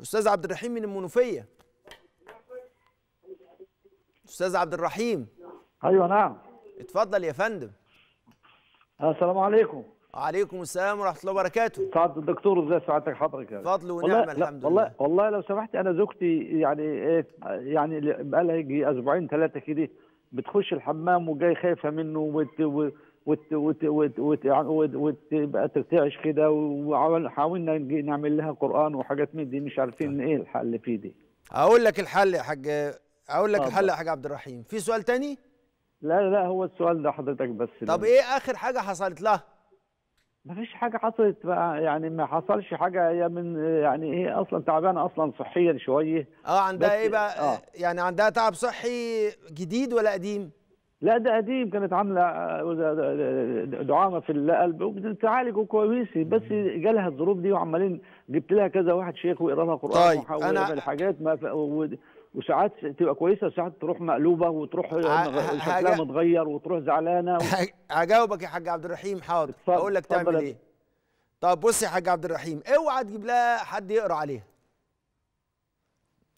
استاذ عبد الرحيم من المنوفيه استاذ عبد الرحيم ايوه نعم اتفضل يا فندم السلام عليكم وعليكم السلام ورحمه الله وبركاته سعاده الدكتور ازي سعادتك حضرتك يعني. فضل ونعمه الحمد لله والله والله لو سمحت انا زوجتي يعني ايه يعني بقى لها اسبوعين ثلاثه كده بتخش الحمام وجاي خايفه منه وت وت وت وت وتبقى ترتعش كده وحاولنا نعمل لها قران وحاجات من دي مش عارفين ايه الحل فيه دي اقول لك الحل يا حاج اقول لك الحل يا حاج عبد الرحيم في سؤال تاني لا لا هو السؤال ده حضرتك بس طب ايه اخر حاجه حصلت لها ما فيش حاجه حصلت بقى يعني ما حصلش حاجه هي من يعني ايه اصلا تعبانه اصلا صحيا شويه اه عندها ايه بقى آه. يعني عندها تعب صحي جديد ولا قديم لا ده قديم كانت عامله آه، آه، آه، دعامه في القلب وبتتعالج وكويسه بس جالها الظروف دي وعمالين جبت لها كذا واحد شيخ ويقرا لها قران طيب ويحاول أنا... حاجات ما وساعات تبقى كويسه وساعات تروح مقلوبه وتروح شكلها متغير وتروح زعلانه و... هجاوبك يا حاج عبد الرحيم حاضر اقول لك تعمل ايه طب بص يا حاج عبد الرحيم اوعى تجيب لها حد يقرا عليها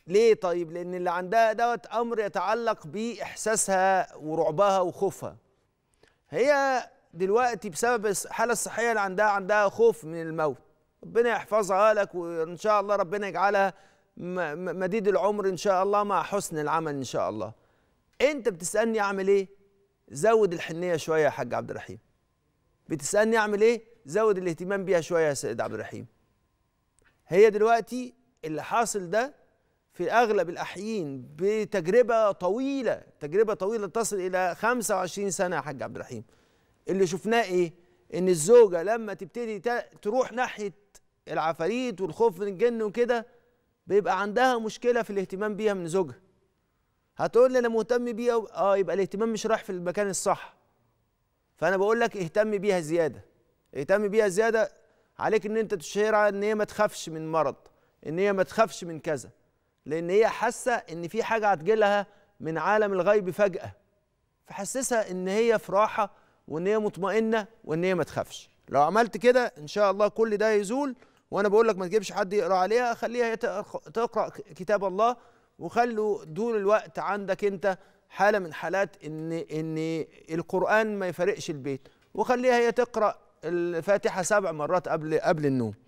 ليه طيب لان اللي عندها دوت امر يتعلق باحساسها ورعبها وخوفها هي دلوقتي بسبب الحاله الصحيه اللي عندها عندها خوف من الموت ربنا يحفظها لك وان شاء الله ربنا يجعلها مديد العمر ان شاء الله مع حسن العمل ان شاء الله انت بتسالني اعمل ايه زود الحنيه شويه يا حاج عبد الرحيم بتسالني اعمل ايه زود الاهتمام بيها شويه يا سيد عبد الرحيم هي دلوقتي اللي حاصل ده في أغلب الأحيين بتجربة طويلة تجربة طويلة تصل إلى 25 سنة يا حاج عبد الرحيم اللي شفناه إيه إن الزوجة لما تبتدي تروح ناحية العفاريت والخوف من الجن وكده بيبقى عندها مشكلة في الاهتمام بيها من زوجها هتقول لي أنا مهتم بيها و... آه يبقى الاهتمام مش رايح في المكان الصح فأنا بقول لك اهتم بيها زيادة اهتم بيها زيادة عليك إن أنت تشيرها إن هي ما تخافش من مرض إن هي ما تخافش من كذا لان هي حاسه ان في حاجه هتجيلها من عالم الغيب فجاه فحسسها ان هي في راحه وان هي مطمئنه وان هي ما تخافش لو عملت كده ان شاء الله كل ده يزول وانا بقول لك ما تجيبش حد يقرا عليها خليها هي تقرا كتاب الله وخلوا طول الوقت عندك انت حاله من حالات ان ان القران ما يفارقش البيت وخليها هي تقرا الفاتحه سبع مرات قبل قبل النوم